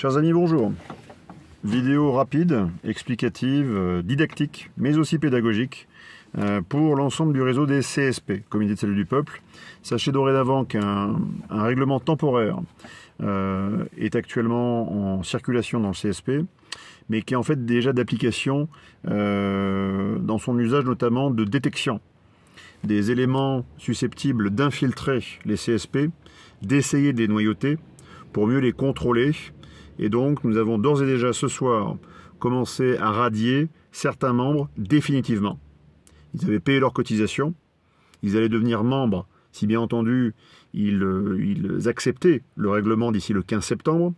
Chers amis, bonjour. Vidéo rapide, explicative, euh, didactique, mais aussi pédagogique euh, pour l'ensemble du réseau des CSP, Comité de salut du peuple. Sachez dorénavant qu'un règlement temporaire euh, est actuellement en circulation dans le CSP, mais qui est en fait déjà d'application dans son usage notamment de détection des éléments susceptibles d'infiltrer les CSP, d'essayer de les noyauter pour mieux les contrôler et donc, nous avons d'ores et déjà ce soir commencé à radier certains membres définitivement. Ils avaient payé leurs cotisations, ils allaient devenir membres si bien entendu ils, euh, acceptaient le règlement d'ici le 15 septembre,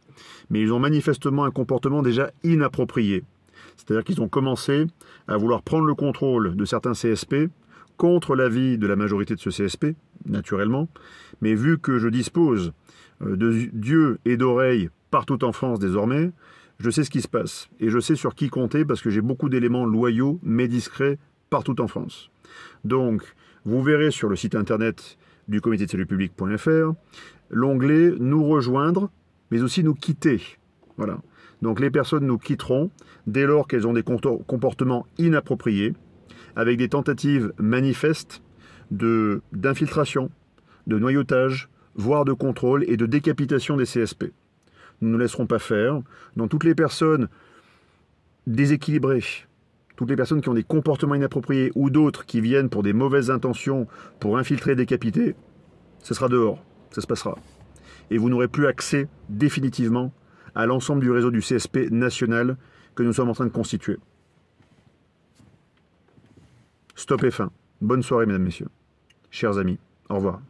mais ils ont manifestement un comportement déjà inapproprié. C'est-à-dire qu'ils ont commencé à vouloir prendre le contrôle de certains CSP contre l'avis de la majorité de ce CSP, naturellement, mais vu que je dispose euh, de yeux et d'oreilles partout en France désormais, je sais ce qui se passe et je sais sur qui compter parce que j'ai beaucoup d'éléments loyaux mais discrets partout en France. Donc, vous verrez sur le site internet du comité de salut public.fr l'onglet nous rejoindre mais aussi nous quitter. Voilà. Donc les personnes nous quitteront dès lors qu'elles ont des comportements inappropriés avec des tentatives manifestes d'infiltration, de noyautage, voire de contrôle et de décapitation des CSP nous ne laisserons pas faire. Dans toutes les personnes déséquilibrées, toutes les personnes qui ont des comportements inappropriés ou d'autres qui viennent pour des mauvaises intentions, pour infiltrer, décapiter, ce sera dehors, ça se passera. Et vous n'aurez plus accès définitivement à l'ensemble du réseau du CSP national que nous sommes en train de constituer. Stop et fin. Bonne soirée, mesdames, messieurs. Chers amis, au revoir.